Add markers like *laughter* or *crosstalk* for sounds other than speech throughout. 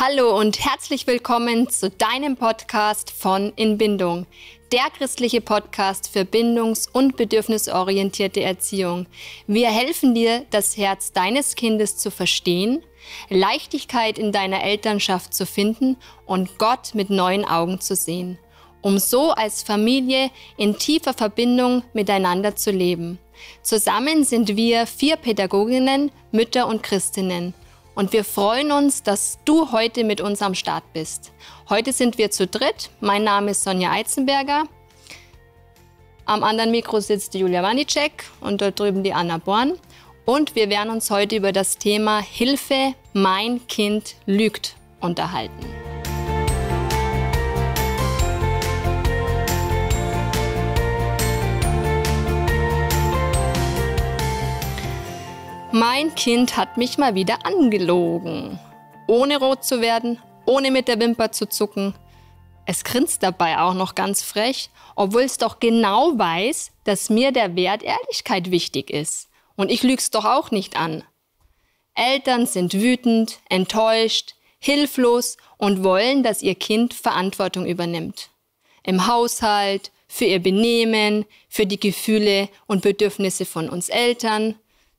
Hallo und herzlich willkommen zu deinem Podcast von Inbindung, der christliche Podcast für bindungs- und bedürfnisorientierte Erziehung. Wir helfen dir, das Herz deines Kindes zu verstehen, Leichtigkeit in deiner Elternschaft zu finden und Gott mit neuen Augen zu sehen, um so als Familie in tiefer Verbindung miteinander zu leben. Zusammen sind wir vier Pädagoginnen, Mütter und Christinnen – und wir freuen uns, dass du heute mit uns am Start bist. Heute sind wir zu dritt. Mein Name ist Sonja Eizenberger. Am anderen Mikro sitzt die Julia Wanicek und dort drüben die Anna Born. Und wir werden uns heute über das Thema Hilfe, mein Kind lügt unterhalten. Mein Kind hat mich mal wieder angelogen. Ohne rot zu werden, ohne mit der Wimper zu zucken. Es grinst dabei auch noch ganz frech, obwohl es doch genau weiß, dass mir der Wert Ehrlichkeit wichtig ist. Und ich lüg's doch auch nicht an. Eltern sind wütend, enttäuscht, hilflos und wollen, dass ihr Kind Verantwortung übernimmt. Im Haushalt, für ihr Benehmen, für die Gefühle und Bedürfnisse von uns Eltern,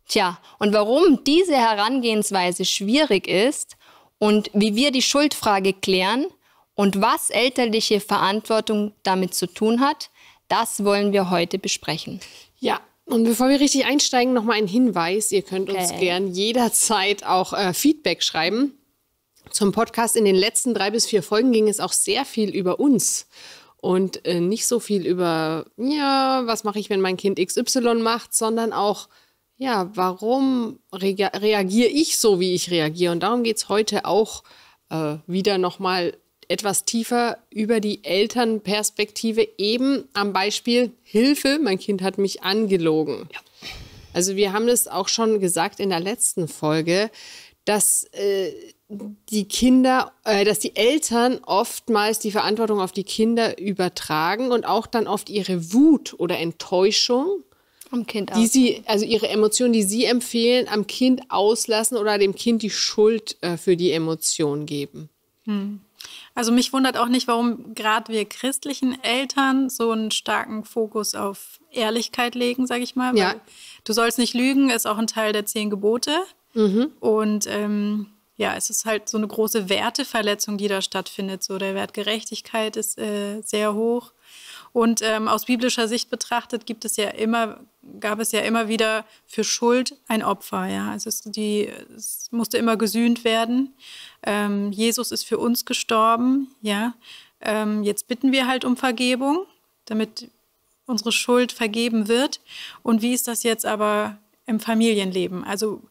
Tja, und warum diese Herangehensweise schwierig ist und wie wir die Schuldfrage klären und was elterliche Verantwortung damit zu tun hat, das wollen wir heute besprechen. Ja, und bevor wir richtig einsteigen, nochmal ein Hinweis. Ihr könnt uns gern jederzeit auch äh, Feedback schreiben. Zum Podcast in den letzten drei bis vier Folgen ging es auch sehr viel über uns und äh, nicht so viel über, ja, was mache ich, wenn mein Kind XY macht, sondern auch, ja, warum reagiere ich so, wie ich reagiere? Und darum geht es heute auch äh, wieder nochmal etwas tiefer über die Elternperspektive, eben am Beispiel Hilfe, mein Kind hat mich angelogen. Ja. Also wir haben es auch schon gesagt in der letzten Folge, dass äh, die Kinder, äh, dass die Eltern oftmals die Verantwortung auf die Kinder übertragen und auch dann oft ihre Wut oder Enttäuschung am Kind die sie, also ihre Emotionen, die sie empfehlen, am Kind auslassen oder dem Kind die Schuld äh, für die Emotion geben. Hm. Also mich wundert auch nicht, warum gerade wir christlichen Eltern so einen starken Fokus auf Ehrlichkeit legen, sage ich mal. Ja. Du sollst nicht lügen, ist auch ein Teil der zehn Gebote. Mhm. Und ähm, ja, es ist halt so eine große Werteverletzung, die da stattfindet. So der Wert Gerechtigkeit ist äh, sehr hoch. Und ähm, aus biblischer Sicht betrachtet gibt es ja immer, gab es ja immer wieder für Schuld ein Opfer. Ja? Also es, die, es musste immer gesühnt werden. Ähm, Jesus ist für uns gestorben. Ja? Ähm, jetzt bitten wir halt um Vergebung, damit unsere Schuld vergeben wird. Und wie ist das jetzt aber im Familienleben? Also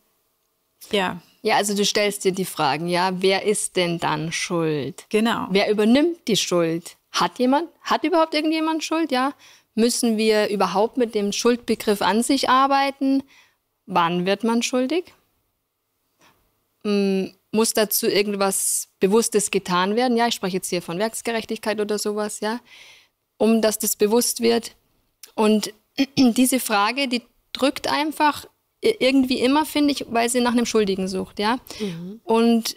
ja. Ja, also du stellst dir die Fragen, ja, wer ist denn dann schuld? Genau. Wer übernimmt die Schuld? Hat jemand, hat überhaupt irgendjemand Schuld? Ja. Müssen wir überhaupt mit dem Schuldbegriff an sich arbeiten? Wann wird man schuldig? Hm, muss dazu irgendwas Bewusstes getan werden? Ja, ich spreche jetzt hier von Werksgerechtigkeit oder sowas, ja, um dass das bewusst wird. Und *clears throat* diese Frage, die drückt einfach irgendwie immer, finde ich, weil sie nach einem Schuldigen sucht, ja. Mhm. Und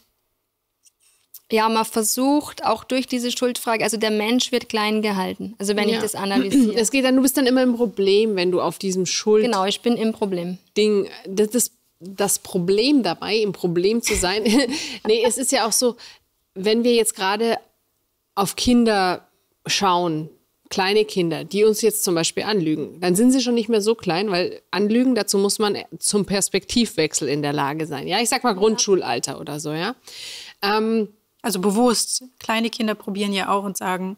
ja, man versucht auch durch diese Schuldfrage, also der Mensch wird klein gehalten. Also wenn ja. ich das analysiere. Es geht dann, du bist dann immer im Problem, wenn du auf diesem Schuld. Genau, ich bin im Problem. Ding, das, das, das Problem dabei, im Problem zu sein. *laughs* nee, es ist ja auch so, wenn wir jetzt gerade auf Kinder schauen, kleine Kinder, die uns jetzt zum Beispiel anlügen, dann sind sie schon nicht mehr so klein, weil anlügen, dazu muss man zum Perspektivwechsel in der Lage sein. Ja, ich sag mal Grundschulalter oder so, ja. Ähm, also bewusst. Kleine Kinder probieren ja auch und sagen,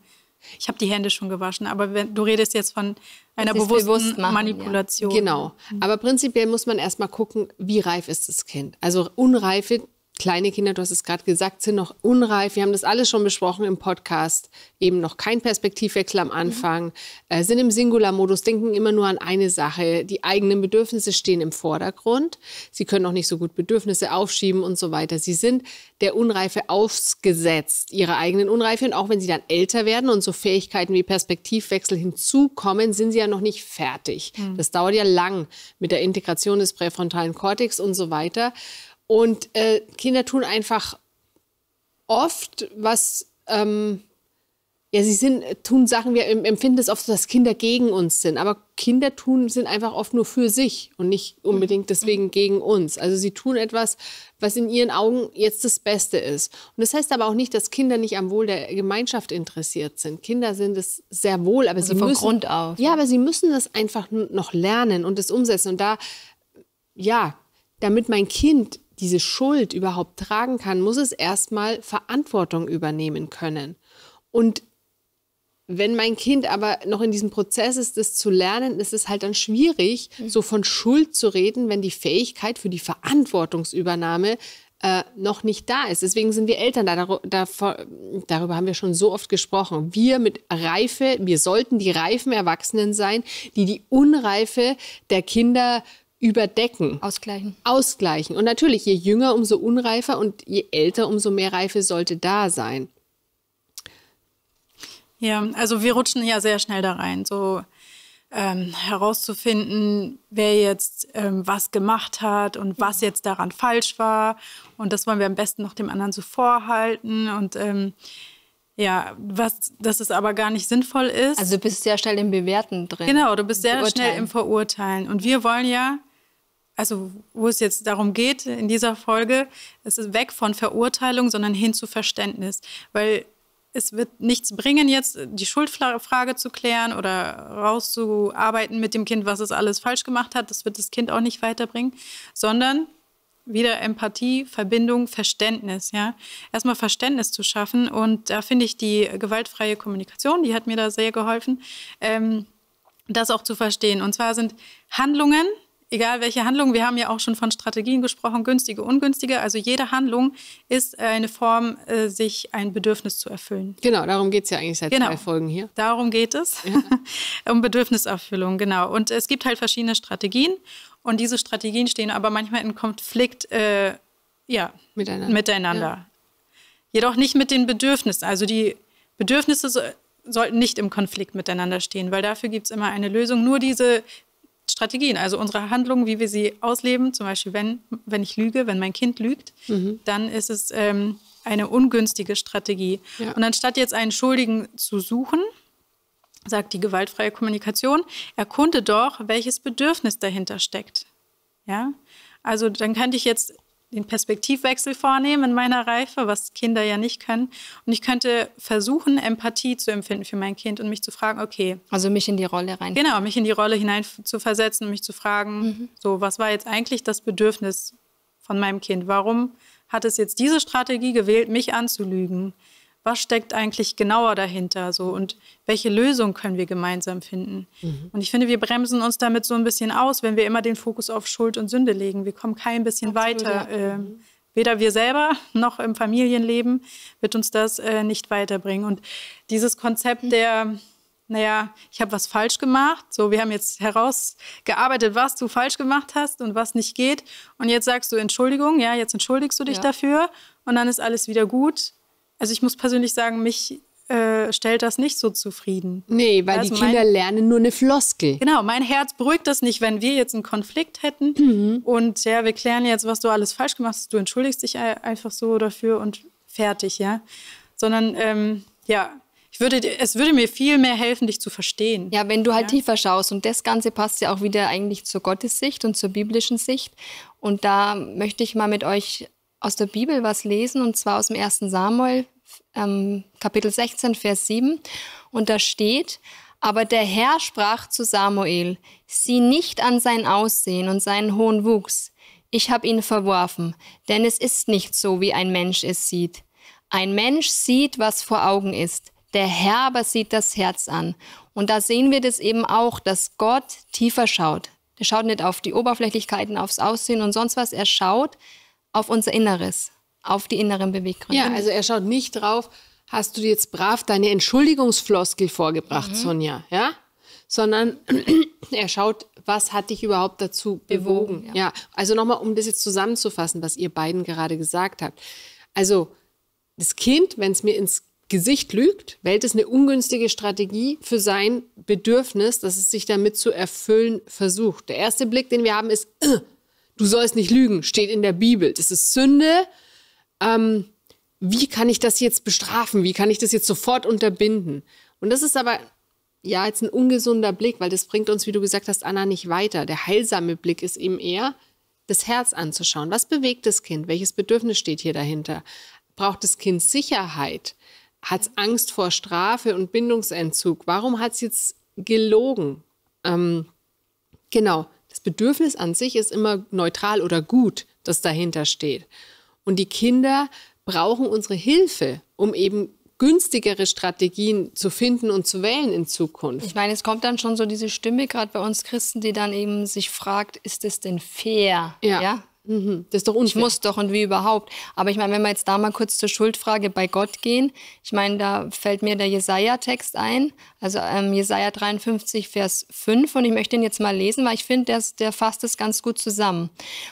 ich habe die Hände schon gewaschen, aber wenn, du redest jetzt von einer bewussten bewusst machen, Manipulation. Ja. Genau. Mhm. Aber prinzipiell muss man erstmal gucken, wie reif ist das Kind. Also Unreife kleine Kinder, du hast es gerade gesagt, sind noch unreif. Wir haben das alles schon besprochen im Podcast. Eben noch kein Perspektivwechsel am Anfang, mhm. sind im Singular-Modus, denken immer nur an eine Sache. Die eigenen Bedürfnisse stehen im Vordergrund. Sie können auch nicht so gut Bedürfnisse aufschieben und so weiter. Sie sind der Unreife ausgesetzt, ihrer eigenen Unreife. Und auch wenn sie dann älter werden und so Fähigkeiten wie Perspektivwechsel hinzukommen, sind sie ja noch nicht fertig. Mhm. Das dauert ja lang mit der Integration des präfrontalen Cortex und so weiter. Und äh, Kinder tun einfach oft, was, ähm, ja, sie sind, tun Sachen, wir empfinden es oft so, dass Kinder gegen uns sind. Aber Kinder tun, sind einfach oft nur für sich und nicht unbedingt deswegen gegen uns. Also sie tun etwas, was in ihren Augen jetzt das Beste ist. Und das heißt aber auch nicht, dass Kinder nicht am Wohl der Gemeinschaft interessiert sind. Kinder sind es sehr wohl, aber also sie von müssen, Grund auf. Ja, aber sie müssen das einfach noch lernen und es umsetzen. Und da, ja, damit mein Kind diese Schuld überhaupt tragen kann, muss es erstmal Verantwortung übernehmen können. Und wenn mein Kind aber noch in diesem Prozess ist, das zu lernen, ist es halt dann schwierig, mhm. so von Schuld zu reden, wenn die Fähigkeit für die Verantwortungsübernahme äh, noch nicht da ist. Deswegen sind wir Eltern da, da, darüber haben wir schon so oft gesprochen. Wir mit Reife, wir sollten die reifen Erwachsenen sein, die die Unreife der Kinder überdecken. Ausgleichen. Ausgleichen. Und natürlich, je jünger, umso unreifer und je älter, umso mehr Reife sollte da sein. Ja, also wir rutschen ja sehr schnell da rein. So ähm, herauszufinden, wer jetzt ähm, was gemacht hat und was mhm. jetzt daran falsch war. Und das wollen wir am besten noch dem anderen so vorhalten. Und ähm, ja, was, dass es aber gar nicht sinnvoll ist. Also du bist sehr schnell im Bewerten drin. Genau, du bist sehr schnell im Verurteilen. Und wir wollen ja also wo es jetzt darum geht in dieser Folge, es ist weg von Verurteilung, sondern hin zu Verständnis. Weil es wird nichts bringen, jetzt die Schuldfrage zu klären oder rauszuarbeiten mit dem Kind, was es alles falsch gemacht hat. Das wird das Kind auch nicht weiterbringen, sondern wieder Empathie, Verbindung, Verständnis, ja. Erstmal Verständnis zu schaffen. Und da finde ich die gewaltfreie Kommunikation, die hat mir da sehr geholfen, ähm, das auch zu verstehen. Und zwar sind Handlungen egal welche Handlung, wir haben ja auch schon von Strategien gesprochen, günstige, ungünstige. Also jede Handlung ist äh, eine Form, äh, sich ein Bedürfnis zu erfüllen. Genau, darum geht es ja eigentlich seit genau. zwei Folgen hier. Darum geht es, ja. *laughs* um Bedürfniserfüllung, genau. Und es gibt halt verschiedene Strategien und diese Strategien stehen aber manchmal in Konflikt äh, ja, miteinander. miteinander. Ja. Jedoch nicht mit den Bedürfnissen. Also die Bedürfnisse sollten nicht im Konflikt miteinander stehen, weil dafür gibt es immer eine Lösung. Nur diese Strategien. Also unsere Handlungen, wie wir sie ausleben, zum Beispiel wenn, wenn ich lüge, wenn mein Kind lügt, mhm. dann ist es ähm, eine ungünstige Strategie. Ja. Und anstatt jetzt einen Schuldigen zu suchen, sagt die gewaltfreie Kommunikation, erkunde doch, welches Bedürfnis dahinter steckt. Ja? Also dann könnte ich jetzt den Perspektivwechsel vornehmen in meiner Reife, was Kinder ja nicht können. Und ich könnte versuchen, Empathie zu empfinden für mein Kind und mich zu fragen, okay. Also mich in die Rolle rein. Genau, mich in die Rolle hinein zu versetzen und mich zu fragen, mhm. so, was war jetzt eigentlich das Bedürfnis von meinem Kind? Warum hat es jetzt diese Strategie gewählt, mich anzulügen? was steckt eigentlich genauer dahinter so mhm. und welche Lösung können wir gemeinsam finden. Mhm. Und ich finde, wir bremsen uns damit so ein bisschen aus, wenn wir immer den Fokus auf Schuld und Sünde legen. Wir kommen kein bisschen Absolut, weiter. Äh, mhm. weder wir selber *laughs* noch im Familienleben wird uns das äh, nicht weiterbringen. Und dieses Konzept mhm. der naja, ich habe was falsch gemacht. So, wir haben jetzt herausgearbeitet, was du falsch gemacht hast und was nicht geht. Und jetzt sagst du Entschuldigung, ja, jetzt entschuldigst du dich ja. dafür und dann ist alles wieder gut. Also ich muss persönlich sagen, mich äh, stellt das nicht so zufrieden. Nee, weil also die Kinder mein, lernen nur eine Floskel. Genau, mein Herz beruhigt das nicht, wenn wir jetzt einen Konflikt hätten mhm. und ja, wir klären jetzt, was du alles falsch gemacht hast, du entschuldigst dich einfach so dafür und fertig, ja. Sondern ähm, ja, ich würde, es würde mir viel mehr helfen, dich zu verstehen. Ja, wenn du halt ja. tiefer schaust. Und das Ganze passt ja auch wieder eigentlich zur Gottessicht und zur biblischen Sicht. Und da möchte ich mal mit euch aus der Bibel was lesen, und zwar aus dem 1. Samuel, ähm, Kapitel 16, Vers 7. Und da steht, aber der Herr sprach zu Samuel, sieh nicht an sein Aussehen und seinen hohen Wuchs. Ich habe ihn verworfen, denn es ist nicht so, wie ein Mensch es sieht. Ein Mensch sieht, was vor Augen ist, der Herr aber sieht das Herz an. Und da sehen wir das eben auch, dass Gott tiefer schaut. Er schaut nicht auf die Oberflächlichkeiten, aufs Aussehen und sonst was, er schaut auf unser Inneres auf die inneren Beweggründe. Ja, also er schaut nicht drauf, hast du jetzt brav deine Entschuldigungsfloskel vorgebracht, mhm. Sonja, ja? Sondern *clears throat* er schaut, was hat dich überhaupt dazu bewogen. bewogen ja. ja, also nochmal, um das jetzt zusammenzufassen, was ihr beiden gerade gesagt habt. Also das Kind, wenn es mir ins Gesicht lügt, wählt es eine ungünstige Strategie für sein Bedürfnis, dass es sich damit zu erfüllen versucht. Der erste Blick, den wir haben, ist, *clears throat* du sollst nicht lügen, steht in der Bibel. Das ist Sünde, ähm, wie kann ich das jetzt bestrafen? Wie kann ich das jetzt sofort unterbinden? Und das ist aber ja jetzt ein ungesunder Blick, weil das bringt uns, wie du gesagt hast, Anna, nicht weiter. Der heilsame Blick ist eben eher, das Herz anzuschauen. Was bewegt das Kind? Welches Bedürfnis steht hier dahinter? Braucht das Kind Sicherheit? Hat es Angst vor Strafe und Bindungsentzug? Warum hat es jetzt gelogen? Ähm, genau, das Bedürfnis an sich ist immer neutral oder gut, das dahinter steht. Und die Kinder brauchen unsere Hilfe, um eben günstigere Strategien zu finden und zu wählen in Zukunft. Ich meine, es kommt dann schon so diese Stimme, gerade bei uns Christen, die dann eben sich fragt, ist es denn fair? Ja. ja? Mhm, das ist doch unfair. Ich muss doch und wie überhaupt. Aber ich meine, wenn wir jetzt da mal kurz zur Schuldfrage bei Gott gehen, ich meine, da fällt mir der Jesaja-Text ein, also ähm, Jesaja 53, Vers 5. Und ich möchte ihn jetzt mal lesen, weil ich finde, der, der fasst es ganz gut zusammen.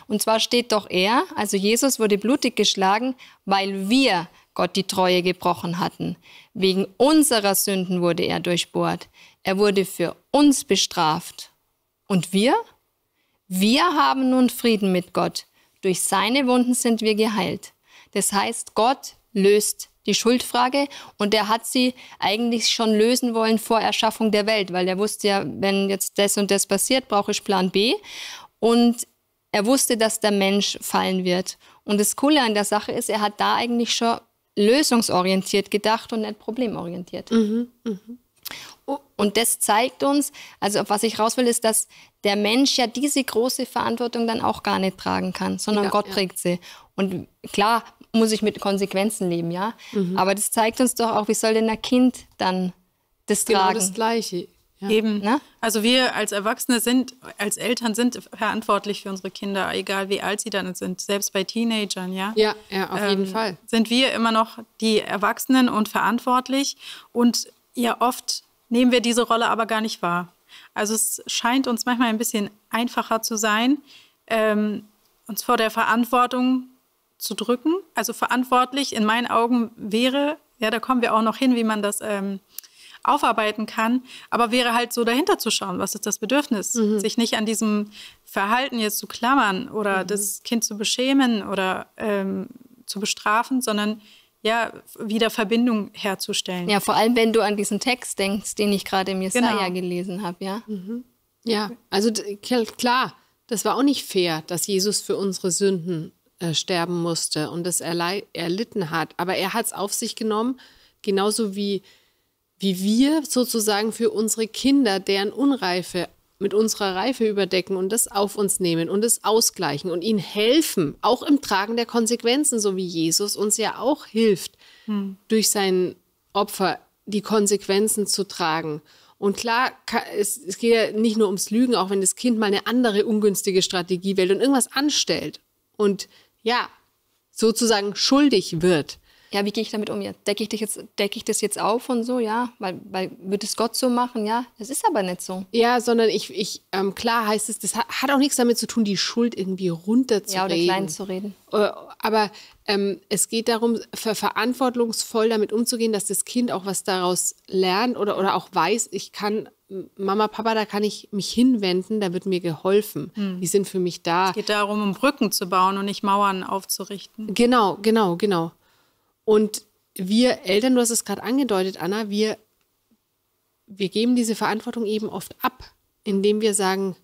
Und zwar steht doch er, also Jesus wurde blutig geschlagen, weil wir Gott die Treue gebrochen hatten. Wegen unserer Sünden wurde er durchbohrt. Er wurde für uns bestraft. Und wir? Wir haben nun Frieden mit Gott. Durch seine Wunden sind wir geheilt. Das heißt, Gott löst die Schuldfrage und er hat sie eigentlich schon lösen wollen vor Erschaffung der Welt, weil er wusste ja, wenn jetzt das und das passiert, brauche ich Plan B. Und er wusste, dass der Mensch fallen wird. Und das Coole an der Sache ist, er hat da eigentlich schon lösungsorientiert gedacht und nicht problemorientiert. Mhm, mh. Und das zeigt uns, also was ich raus will, ist, dass der Mensch ja diese große Verantwortung dann auch gar nicht tragen kann, sondern genau, Gott ja. trägt sie. Und klar muss ich mit Konsequenzen leben, ja. Mhm. Aber das zeigt uns doch auch, wie soll denn ein Kind dann das genau tragen? Genau das Gleiche. Ja. Eben. Na? Ne? Also wir als Erwachsene sind, als Eltern sind verantwortlich für unsere Kinder, egal wie alt sie dann sind, selbst bei Teenagern, ja? Ja, ja auf ähm, jeden Fall. Sind wir immer noch die Erwachsenen und verantwortlich und ja, oft nehmen wir diese Rolle aber gar nicht wahr. Also es scheint uns manchmal ein bisschen einfacher zu sein, ähm, uns vor der Verantwortung zu drücken. Also verantwortlich in meinen Augen wäre, ja, da kommen wir auch noch hin, wie man das ähm, aufarbeiten kann, aber wäre halt so dahinter zu schauen, was ist das Bedürfnis, mhm. sich nicht an diesem Verhalten jetzt zu klammern oder mhm. das Kind zu beschämen oder ähm, zu bestrafen, sondern ja, wieder Verbindung herzustellen. Ja, vor allem, wenn du an diesen Text denkst, den ich gerade im Jesaja genau. gelesen habe, ja. Mhm. Ja, also klar, das war auch nicht fair, dass Jesus für unsere Sünden äh, sterben musste und das erlitten hat. Aber er hat es auf sich genommen, genauso wie, wie wir sozusagen für unsere Kinder, deren Unreife mit unserer Reife überdecken und das auf uns nehmen und es ausgleichen und ihnen helfen, auch im Tragen der Konsequenzen, so wie Jesus uns ja auch hilft, hm. durch sein Opfer die Konsequenzen zu tragen. Und klar, es, es geht ja nicht nur ums Lügen, auch wenn das Kind mal eine andere ungünstige Strategie wählt und irgendwas anstellt und ja, sozusagen schuldig wird ja, wie gehe ich damit um Ja, Decke ich, dich ich das jetzt auf und so, ja? Weil, weil wird es Gott so machen, ja? Das ist aber nicht so. Ja, sondern ich, ich ähm, klar heißt es, das hat, auch nichts damit zu tun, die Schuld irgendwie runterzureden. Ja, oder klein zu reden. Äh, aber ähm, es geht darum, verantwortungsvoll damit umzugehen, dass das Kind auch was daraus lernt oder, oder auch weiß, ich kann Mama, Papa, da kann ich mich hinwenden, da wird mir geholfen. Hm. Die sind für mich da. Es geht darum, um Brücken zu bauen und nicht Mauern aufzurichten. Genau, genau, genau. Und wir Eltern, du hast es gerade angedeutet, Anna, wir, wir geben diese Verantwortung eben oft ab, indem wir sagen,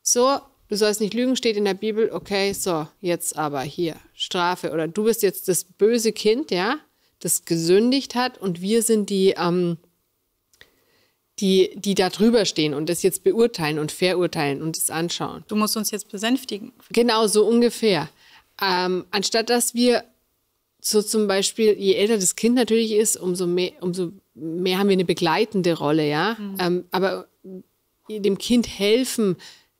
so, du sollst nicht lügen, steht in der Bibel, okay, so, jetzt aber hier, Strafe. Oder du bist jetzt das böse Kind, ja, das gesündigt hat und wir sind die, ähm, die, die da drüber stehen und das jetzt beurteilen und verurteilen und es anschauen. Du musst uns jetzt besänftigen. Genau, so ungefähr. Ähm, anstatt dass wir so zum Beispiel, je älter das Kind natürlich ist, umso mehr, umso mehr haben wir eine begleitende Rolle, ja. Mhm. Ähm, aber dem Kind helfen,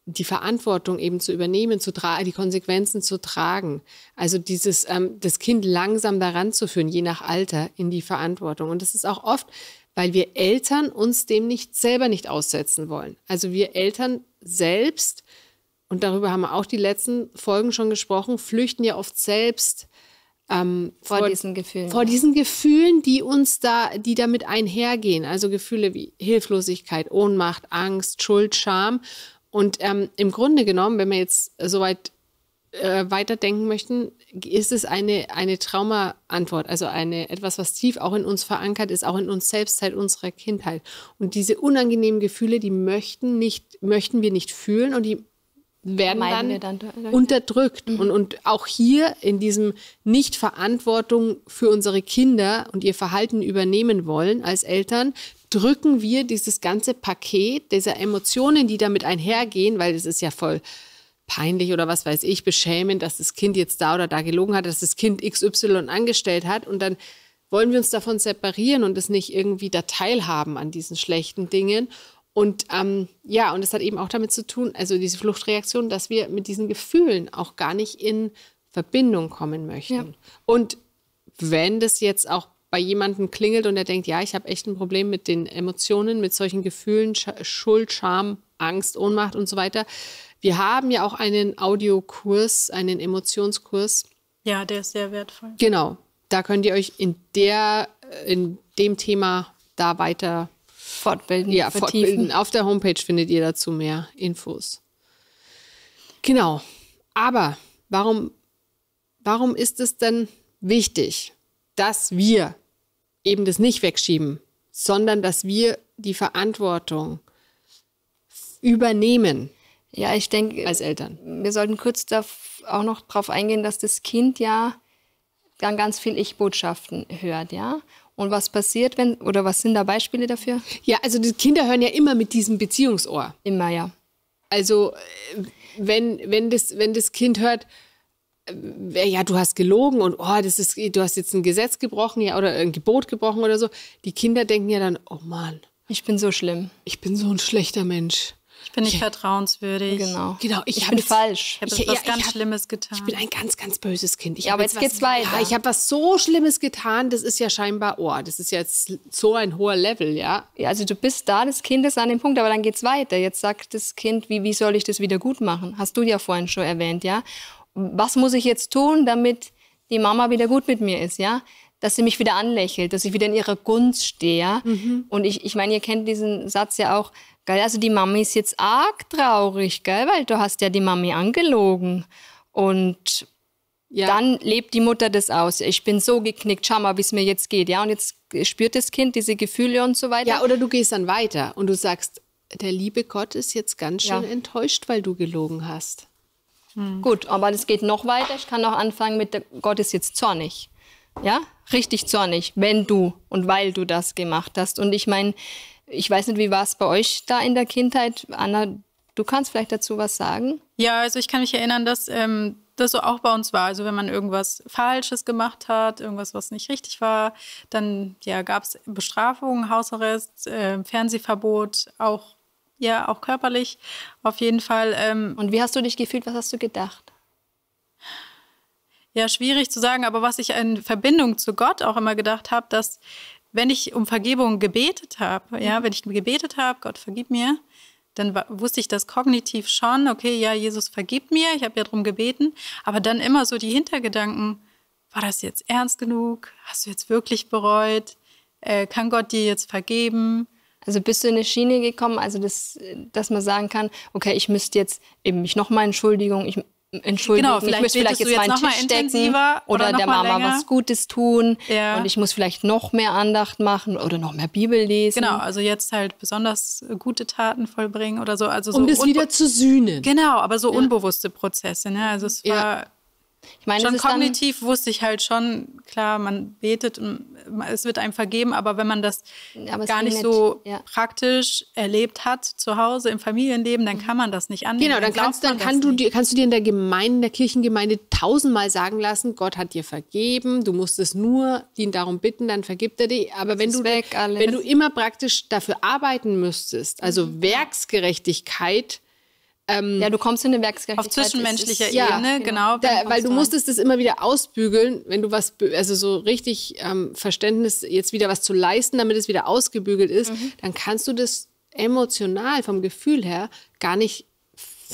die Verantwortung eben zu übernehmen, zu die Konsequenzen zu tragen. Also dieses, ähm, das Kind langsam daran zu führen, je nach Alter, in die Verantwortung. Und das ist auch oft, weil wir Eltern uns dem nicht selber nicht aussetzen wollen. Also wir Eltern selbst, und darüber haben wir auch die letzten Folgen schon gesprochen, flüchten ja oft selbst ähm, vor, vor, diesen Gefühlen. Vor diesen Gefühlen, die uns da, die damit einhergehen. Also Gefühle wie Hilflosigkeit, Ohnmacht, Angst, Schuld, Scham. Und ähm, im Grunde genommen, wenn wir jetzt soweit äh, weiterdenken möchten, ist es eine, eine Trauma-Antwort, also eine, etwas, was tief auch in uns verankert ist, auch in uns selbst seit unserer Kindheit. Und diese unangenehmen Gefühle, die möchten, nicht, möchten wir nicht fühlen und die werden dann, dann, unterdrückt. Mhm. Und, und auch hier in diesem nicht Verantwortung für unsere Kinder und ihr Verhalten übernehmen wollen als Eltern, drücken wir dieses ganze Paket dieser Emotionen, die damit einhergehen, weil es ist ja voll peinlich oder was weiß ich, beschämend, dass das Kind jetzt da oder da gelogen hat, dass das Kind XY angestellt hat und dann wollen wir uns davon separieren und es nicht irgendwie da teilhaben an diesen schlechten Dingen und ähm, ja, und es hat eben auch damit zu tun, also diese Fluchtreaktion, dass wir mit diesen Gefühlen auch gar nicht in Verbindung kommen möchten. Ja. Und wenn das jetzt auch bei jemandem klingelt und er denkt, ja, ich habe echt ein Problem mit den Emotionen, mit solchen Gefühlen, Sch Schuld, Scham, Angst, Ohnmacht und so weiter. Wir haben ja auch einen Audiokurs, einen Emotionskurs. Ja, der ist sehr wertvoll. Genau, da könnt ihr euch in der in dem Thema da weiter fortbilden. Ja, vertiefen. fortbilden. Auf der Homepage findet ihr dazu mehr Infos. Genau. Aber warum, warum ist es denn wichtig, dass wir eben das nicht wegschieben, sondern dass wir die Verantwortung übernehmen? Ja, ich denke, als Eltern. Wir sollten kurz auch noch darauf eingehen, dass das Kind ja dann ganz viel Ich-Botschaften hört, ja. Und was passiert, wenn, oder was sind da Beispiele dafür? Ja, also die Kinder hören ja immer mit diesem Beziehungsohr. Immer, ja. Also, äh, wenn, wenn, das, wenn das Kind hört, äh, ja, du hast gelogen und oh, das ist, du hast jetzt ein Gesetz gebrochen, ja, oder ein Gebot gebrochen oder so. Die Kinder denken ja dann, oh Mann. Ich bin so schlimm. Ich bin so ein schlechter Mensch. Bin ich, ich vertrauenswürdig? Genau. Genau. Ich, ich bin jetzt, falsch. Ich habe was ja, ganz hab, Schlimmes getan. Ich bin ein ganz, ganz böses Kind. Ich ja, aber jetzt, geht's weiter. ich habe was so Schlimmes getan. Das ist ja scheinbar, oh, das ist jetzt so ein hoher Level, ja. Ja, also du bist da das Kind ist an dem Punkt, aber dann geht's weiter. Jetzt sagt das Kind, wie, wie soll ich das wieder gut machen? Hast du ja vorhin schon erwähnt, ja. Was muss ich jetzt tun, damit die Mama wieder gut mit mir ist, ja? dass sie mich wieder anlächelt, dass ich wieder in ihrer Gunst stehe. Mhm. Und ich, ich meine, ihr kennt diesen Satz ja auch, geil, also die Mami ist jetzt arg traurig, geil, weil du hast ja die Mami angelogen. Und ja. dann lebt die Mutter das aus. Ich bin so geknickt, schau mal, wie es mir jetzt geht. Ja, und jetzt spürt das Kind diese Gefühle und so weiter. Ja, oder du gehst dann weiter und du sagst, der liebe Gott ist jetzt ganz schön ja. enttäuscht, weil du gelogen hast. Hm. Gut, aber es geht noch weiter. Ich kann auch anfangen mit, Gott ist jetzt zornig. Ja, richtig zornig, wenn du und weil du das gemacht hast. Und ich meine, ich weiß nicht, wie war es bei euch da in der Kindheit? Anna, du kannst vielleicht dazu was sagen? Ja, also ich kann mich erinnern, dass ähm, das so auch bei uns war. Also wenn man irgendwas Falsches gemacht hat, irgendwas, was nicht richtig war, dann ja, gab es Bestrafungen, Hausarrest, äh, Fernsehverbot, auch ja, auch körperlich auf jeden Fall. Ähm. Und wie hast du dich gefühlt? Was hast du gedacht? ja schwierig zu sagen, aber was ich in Verbindung zu Gott auch immer gedacht habe, dass wenn ich um Vergebung gebetet habe, ja, mhm. wenn ich gebetet habe, Gott vergib mir, dann wusste ich das kognitiv schon, okay, ja, Jesus vergib mir, ich habe ja darum gebeten, aber dann immer so die Hintergedanken, war das jetzt ernst genug? Hast du jetzt wirklich bereut? Äh, kann Gott dir jetzt vergeben? Also bist du in eine Schiene gekommen, also das, dass man sagen kann, okay, ich müsste jetzt eben mich nochmal Entschuldigung, ich, Entschuldigung, genau, ich möchte vielleicht jetzt, jetzt meinen Tisch decken oder, oder der Mama länger. was Gutes tun ja. und ich muss vielleicht noch mehr Andacht machen oder noch mehr Bibel lesen. Genau, also jetzt halt besonders gute Taten vollbringen oder so. Also so um das wieder zu sühnen. Genau, aber so ja. unbewusste Prozesse. Ne? Also es war ja. Ich meine, schon kognitiv dann, wusste ich halt schon, klar, man betet und es wird einem vergeben, aber wenn man das gar nicht so nicht, ja. praktisch erlebt hat zu Hause im Familienleben, dann mhm. kann man das nicht annehmen. Genau, dann, kannst, dann kann du, kannst du dir in der Gemeinde, der Kirchengemeinde tausendmal sagen lassen, Gott hat dir vergeben, du musst es nur ihn darum bitten, dann vergibt er dir. Aber wenn du, weg, wenn du immer praktisch dafür arbeiten müsstest, also mhm. Werksgerechtigkeit, ähm, ja, du kommst in den Werksgerechtigkeit. Auf zwischenmenschlicher ist, Ebene, ja, genau. genau da, weil du musstest das immer wieder ausbügeln, wenn du was, also so richtig ähm, Verständnis, jetzt wieder was zu leisten, damit es wieder ausgebügelt ist, mhm. dann kannst du das emotional vom Gefühl her gar nicht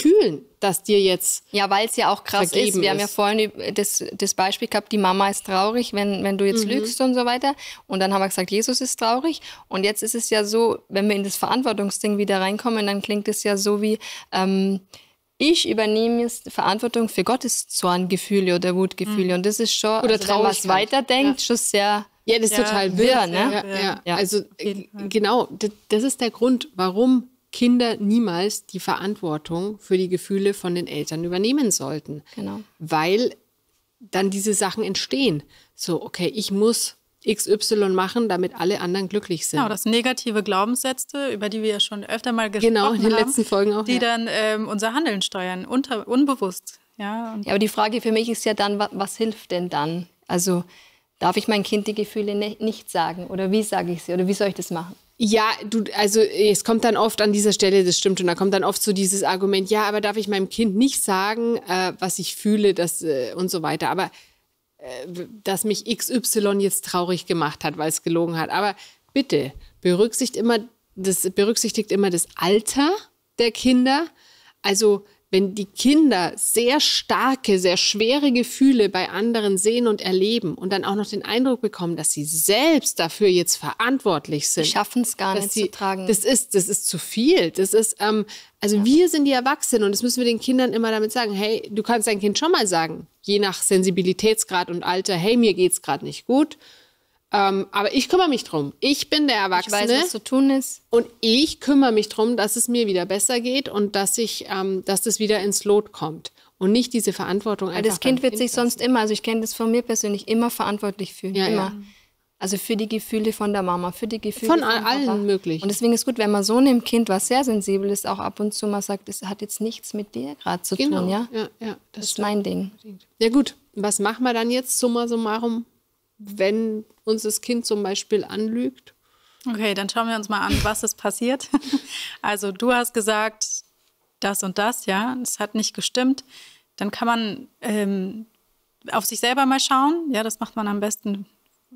fühlen, dass dir jetzt. Ja, weil es ja auch krass ist. Wir ist. haben ja vorhin das, das, Beispiel gehabt, die Mama ist traurig, wenn, wenn du jetzt mhm. lügst und so weiter. Und dann haben wir gesagt, Jesus ist traurig. Und jetzt ist es ja so, wenn wir in das Verantwortungsding wieder reinkommen, dann klingt es ja so wie. Ähm, ich übernehme jetzt Verantwortung für Gottes Zorngefühle oder Wutgefühle. Mhm. Und das ist schon, oder also, wenn man es weiterdenkt, ja. schon sehr ja, das ist ja, total wirr, ne? ne? Ja, ja, ja. Also genau, das ist der Grund, warum Kinder niemals die Verantwortung für die Gefühle von den Eltern übernehmen sollten. Genau. Weil dann diese Sachen entstehen. So, okay, ich muss XY machen, damit alle anderen glücklich sind. Genau, das negative Glaubenssätze, über die wir ja schon öfter mal gesprochen haben. Genau, in den haben, letzten Folgen auch. Die ja. dann ähm, unser Handeln steuern, unter, unbewusst. Ja, ja, aber die Frage für mich ist ja dann, was, was hilft denn dann? Also darf ich mein Kind die Gefühle ne nicht sagen oder wie sage ich sie oder wie soll ich das machen? Ja, du, also es kommt dann oft an dieser Stelle, das stimmt, und da kommt dann oft so dieses Argument, ja, aber darf ich meinem Kind nicht sagen, äh, was ich fühle, dass, äh, und so weiter. Aber äh, dass mich XY jetzt traurig gemacht hat, weil es gelogen hat. Aber bitte, berücksichtigt immer, das berücksichtigt immer das Alter der Kinder. Also wenn die Kinder sehr starke, sehr schwere Gefühle bei anderen sehen und erleben und dann auch noch den Eindruck bekommen, dass sie selbst dafür jetzt verantwortlich sind. Die schaffen es gar nicht sie, zu tragen. Das ist, das ist zu viel. Das ist, ähm, also ja. wir sind die Erwachsenen und das müssen wir den Kindern immer damit sagen, hey, du kannst dein Kind schon mal sagen, je nach Sensibilitätsgrad und Alter, hey, mir geht es gerade nicht gut ähm, aber ich kümmere mich drum. Ich bin der Erwachsene. Ich weiß, was zu tun ist. Und ich kümmere mich drum, dass es mir wieder besser geht und dass ich, ähm, dass das wieder ins Lot kommt und nicht diese Verantwortung einfach. Weil das Kind wird kind sich lassen. sonst immer, also ich kenne das von mir persönlich, immer verantwortlich fühlen, ja, immer. Ja. Also für die Gefühle von der Mama, für die Gefühle von, von allen Papa. möglich. Und deswegen ist gut, wenn man so einem Kind, was sehr sensibel ist, auch ab und zu mal sagt, das hat jetzt nichts mit dir gerade zu genau. tun, ja? Ja, ja das, das ist mein Ding. Ja gut, was machen wir dann jetzt summa summarum? wenn uns das Kind zum Beispiel anlügt? Okay, dann schauen wir uns mal an, was ist passiert. *laughs* Also du hast gesagt, das und das, ja, es hat nicht gestimmt. Dann kann man ähm, auf sich selber mal schauen. Ja, das macht man am besten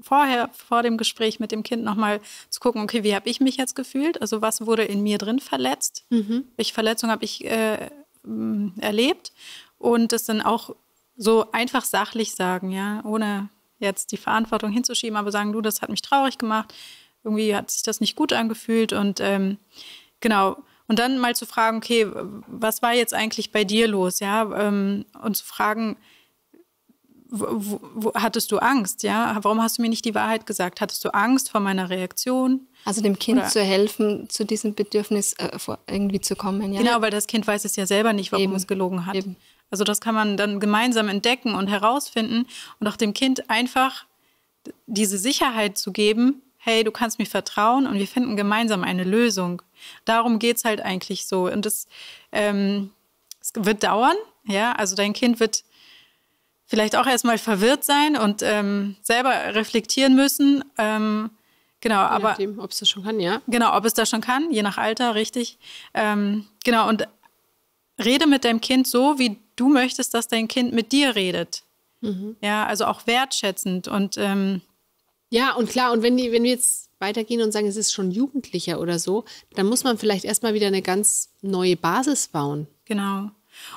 vorher, vor dem Gespräch mit dem Kind nochmal zu gucken, okay, wie habe ich mich jetzt gefühlt? Also was wurde in mir drin verletzt? Mhm. Welche Verletzung habe ich äh, erlebt? Und das dann auch so einfach sachlich sagen, ja, ohne jetzt die Verantwortung hinzuschieben, aber sagen, du, das hat mich traurig gemacht, irgendwie hat sich das nicht gut angefühlt und ähm, genau. Und dann mal zu fragen, okay, was war jetzt eigentlich bei dir los, ja? Ähm, und zu fragen, wo, wo, hattest du Angst, ja? Warum hast du mir nicht die Wahrheit gesagt? Hattest du Angst vor meiner Reaktion? Also dem Kind Oder? zu helfen, zu diesem Bedürfnis äh, irgendwie zu kommen, ja? Genau, weil das Kind weiß es ja selber nicht, warum Eben. es gelogen hat. Eben. Also das kann man dann gemeinsam entdecken und herausfinden und auch dem Kind einfach diese Sicherheit zu geben, hey, du kannst mir vertrauen und wir finden gemeinsam eine Lösung. Darum geht es halt eigentlich so. Und ähm, es ähm, wird dauern, ja, also dein Kind wird vielleicht auch erstmal verwirrt sein und ähm, selber reflektieren müssen. Ähm, Genau, je aber. ob es das schon kann, ja. Genau, ob es das schon kann, je nach Alter, richtig. Ähm, genau, und rede mit deinem Kind so, wie du möchtest, dass dein Kind mit dir redet. Mhm. Ja, also auch wertschätzend und ähm, ja, und klar, und wenn, die, wenn wir jetzt weitergehen und sagen, es ist schon jugendlicher oder so, dann muss man vielleicht erstmal wieder eine ganz neue Basis bauen. Genau.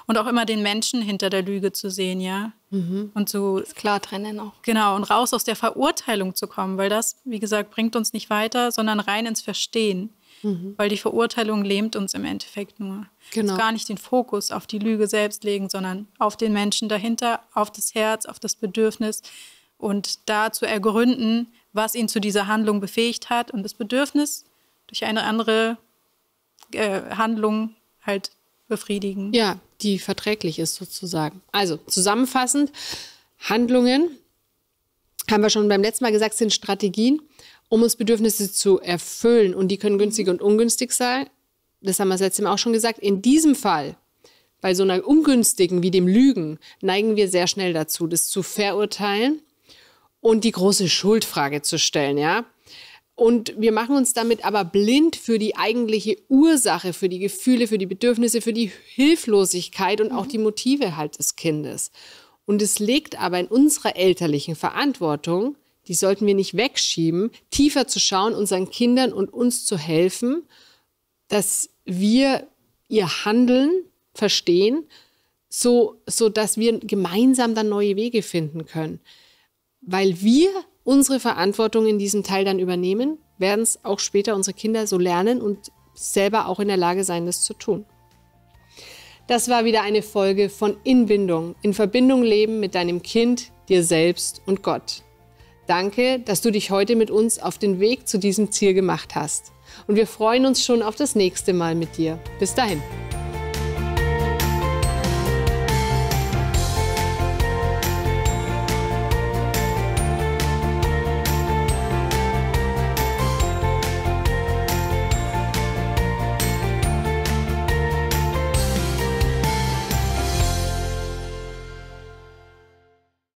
Und auch immer den Menschen hinter der Lüge zu sehen, ja. Mhm. Und so. klar trennen auch. Genau, und raus aus der Verurteilung zu kommen, weil das, wie gesagt, bringt uns nicht weiter, sondern rein ins Verstehen mhm. weil die Verurteilung lähmt uns im Endeffekt nur. Genau. Also gar nicht den Fokus auf die Lüge selbst legen, sondern auf den Menschen dahinter, auf das Herz, auf das Bedürfnis und da zu ergründen, was ihn zu dieser Handlung befähigt hat und das Bedürfnis durch eine andere äh, Handlung halt befriedigen. Ja, die verträglich ist sozusagen. Also zusammenfassend, Handlungen haben wir schon beim letzten Mal gesagt, sind Strategien, um uns Bedürfnisse zu erfüllen. Und die können günstig und ungünstig sein. Das haben wir das letzte Mal auch schon gesagt. In diesem Fall, bei so einer ungünstigen wie dem Lügen, neigen wir sehr schnell dazu, das zu verurteilen und die große Schuldfrage zu stellen, ja. Und wir machen uns damit aber blind für die eigentliche Ursache, für die Gefühle, für die Bedürfnisse, für die Hilflosigkeit und auch mhm. die Motive halt des Kindes. Und es liegt aber in unserer elterlichen Verantwortung, die sollten wir nicht wegschieben, tiefer zu schauen, unseren Kindern und uns zu helfen, dass wir ihr Handeln verstehen, so, so dass wir gemeinsam dann neue Wege finden können. Weil wir unsere Verantwortung in diesem Teil dann übernehmen, werden es auch später unsere Kinder so lernen und selber auch in der Lage sein, das zu tun. Das war wieder eine Folge von Inbindung, in Verbindung leben mit deinem Kind, dir selbst und Gott. Danke, dass du dich heute mit uns auf den Weg zu diesem Ziel gemacht hast. Und wir freuen uns schon auf das nächste Mal mit dir. Bis dahin.